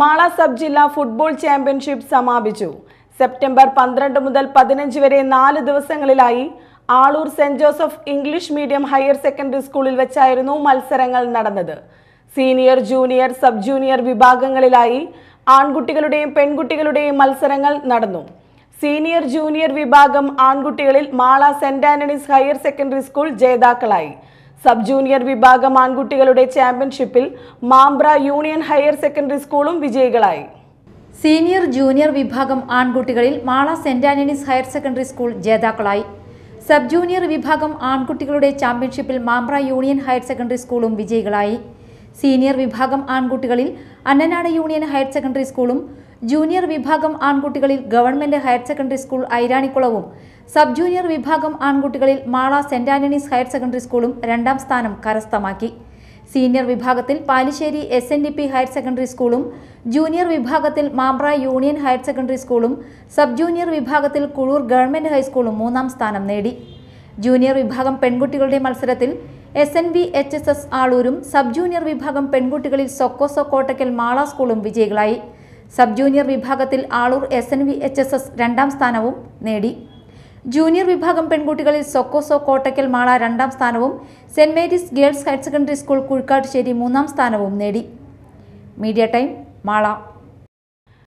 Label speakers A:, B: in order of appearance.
A: Mala sub ജില്ലാ football championship സമാപിച്ചു September പന്ത്രണ്ട് മുതൽ പതിനഞ്ച് വരെ നാല് ദിവസങ്ങളിലായി Aloor Saint Joseph English medium higher secondary സ്കൂളിൽ വെച്ചായിരുന്നു മത്സരങ്ങൾ നടന്നത് സീനിയർ ജൂനിയർ സബ് ജൂനിയർ വിഭാഗങ്ങളിലായി ആൺകുട്ടികളുടെയും പെൺകുട്ടികളുടെയും മത്സരങ്ങൾ നടന്നു സീനിയർ ജൂനിയർ വിഭാഗം ആൺകുട്ടികളിൽ Mala Saint Antony's higher secondary school ജേതാക്കളായി സബ് ജൂനിയർ വിഭാഗം ആൺകുട്ടികളുടെ ചാമ്പ്യൻഷിപ്പിൽ മാംബ്ര യൂണിയൻ ഹയർ സെക്കൻഡറി സ്കൂളും വിജയികളായി സീനിയർ ജൂനിയർ വിഭാഗം ആൺകുട്ടികളിൽ Mala Saint Antony's higher
B: secondary school ജേതാക്കളായി സബ് ജൂനിയർ വിഭാഗം ആൺകുട്ടികളുടെ ചാമ്പ്യൻഷിപ്പിൽ മാംബ്ര യൂണിയൻ ഹയർ സെക്കൻഡറി സ്കൂളും വിജയികളായി സീനിയർ വിഭാഗം ആൺകുട്ടികളിൽ അന്നനാട് യൂണിയൻ ഹയർ സെക്കൻഡറി സ്കൂളും ജൂനിയർ വിഭാഗം ആൺകുട്ടികളിൽ ഗവൺമെന്റ് ഹയർ സെക്കൻഡറി സ്കൂൾ ഐരാണിക്കുളവും സബ് ജൂനിയർ വിഭാഗം ആൺകുട്ടികളിൽ Mala Saint Antony's higher secondary സ്കൂളും രണ്ടാം സ്ഥാനം കരസ്ഥമാക്കി സീനിയർ വിഭാഗത്തിൽ Palissery S N D P higher secondary സ്കൂളും ജൂനിയർ വിഭാഗത്തിൽ മാമ്പ്ര യൂണിയൻ ഹയർ സെക്കൻഡറി സ്കൂളും സബ് ജൂനിയർ വിഭാഗത്തിൽ കുളൂർ ഗവൺമെന്റ് ഹൈസ്കൂളും മൂന്നാം സ്ഥാനം നേടി ജൂനിയർ വിഭാഗം പെൺകുട്ടികളുടെ മത്സരത്തിൽ S N B H S S ആളൂരും സബ് ജൂനിയർ വിഭാഗം പെൺകുട്ടികളിൽ സൊക്കോസോ കോട്ടക്കൽ മാള സ്കൂളും വിജയികളായി സബ് ജൂനിയർ വിഭാഗത്തിൽ Aloor S N V H S S രണ്ടാം സ്ഥാനവും നേടി ജൂനിയർ വിഭാഗം പെൺകുട്ടികളിൽ സൊക്കോസോ കോട്ടയ്ക്കൽ മാള രണ്ടാം സ്ഥാനവും Saint Mary's girls higher secondary school Kuzhikattussery മൂന്നാം സ്ഥാനവും നേടി മീഡിയ ടൈം മാള